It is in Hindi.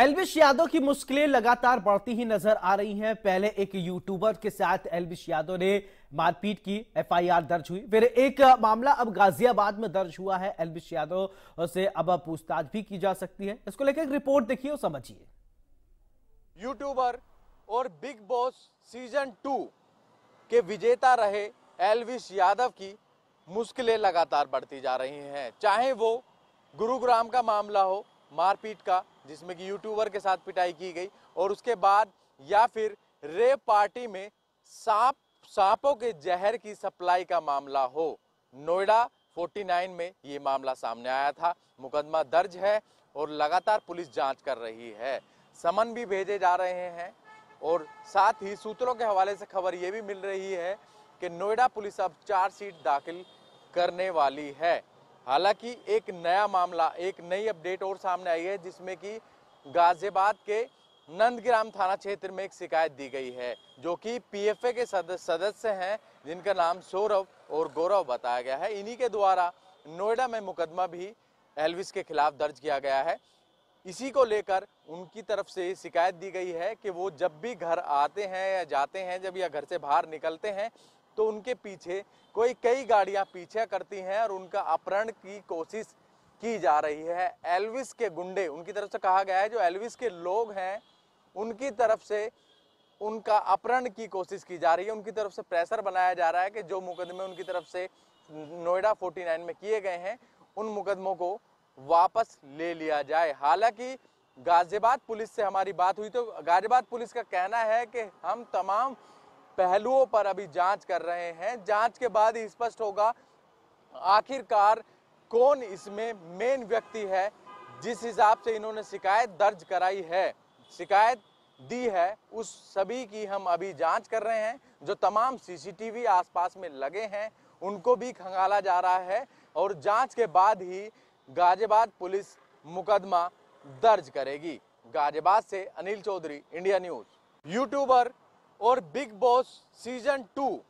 एलविश यादव की मुश्किलें लगातार बढ़ती ही नजर आ रही हैं पहले एक यूट्यूबर के साथ एलविश यादव ने मारपीट की एफआईआर दर्ज हुई फिर एक मामला अब गाजियाबाद में दर्ज हुआ है एलविश यादव से अब पूछताछ भी की जा सकती है इसको लेकर एक रिपोर्ट देखिए और समझिए यूट्यूबर और बिग बॉस सीजन टू के विजेता रहे एलविश यादव की मुश्किलें लगातार बढ़ती जा रही है चाहे वो गुरुग्राम का मामला हो मारपीट का जिसमें कि यूट्यूबर के साथ पिटाई की गई और उसके बाद या फिर रेप पार्टी में सांप सांपों के जहर की सप्लाई का मामला हो नोएडा 49 में ये मामला सामने आया था मुकदमा दर्ज है और लगातार पुलिस जांच कर रही है समन भी भेजे जा रहे हैं और साथ ही सूत्रों के हवाले से खबर ये भी मिल रही है कि नोएडा पुलिस अब चार्जशीट दाखिल करने वाली है हालांकि एक नया मामला एक नई अपडेट और सामने आई है जिसमें कि गाजियाबाद के नंदग्राम थाना क्षेत्र में एक शिकायत दी गई है जो कि पीएफए के सदस्य हैं जिनका नाम सौरभ और गौरव बताया गया है इन्हीं के द्वारा नोएडा में मुकदमा भी एलविस के खिलाफ दर्ज किया गया है इसी को लेकर उनकी तरफ से शिकायत दी गई है कि वो जब भी घर आते हैं या जाते हैं जब या घर से बाहर निकलते हैं तो उनके पीछे कोई कई गाड़ियां पीछे करती हैं और उनका अपहरण की कोशिश की जा रही है एल्विस के गुंडे उनकी तरफ से कहा गया है जो एल्विस के लोग हैं उनकी तरफ से उनका अपहरण की कोशिश की जा रही है उनकी तरफ से प्रेशर बनाया जा रहा है कि जो मुकदमे उनकी तरफ से नोएडा 49 में किए गए हैं उन मुकदमों को वापस ले लिया जाए हालांकि गाजियाबाद पुलिस से हमारी बात हुई तो गाजियाबाद पुलिस का कहना है कि हम तमाम पहलुओं पर अभी जांच कर रहे हैं जांच के बाद ही स्पष्ट होगा आखिरकार कौन इसमें मेन व्यक्ति है जिस हिसाब से इन्होंने शिकायत दर्ज कराई है शिकायत दी है उस सभी की हम अभी जांच कर रहे हैं जो तमाम सीसीटीवी आसपास में लगे हैं उनको भी खंगाला जा रहा है और जांच के बाद ही गाजियाबाद पुलिस मुकदमा दर्ज करेगी गाजियाबाद से Anil Chaudhary India news YouTuber और बिग बॉस सीजन टू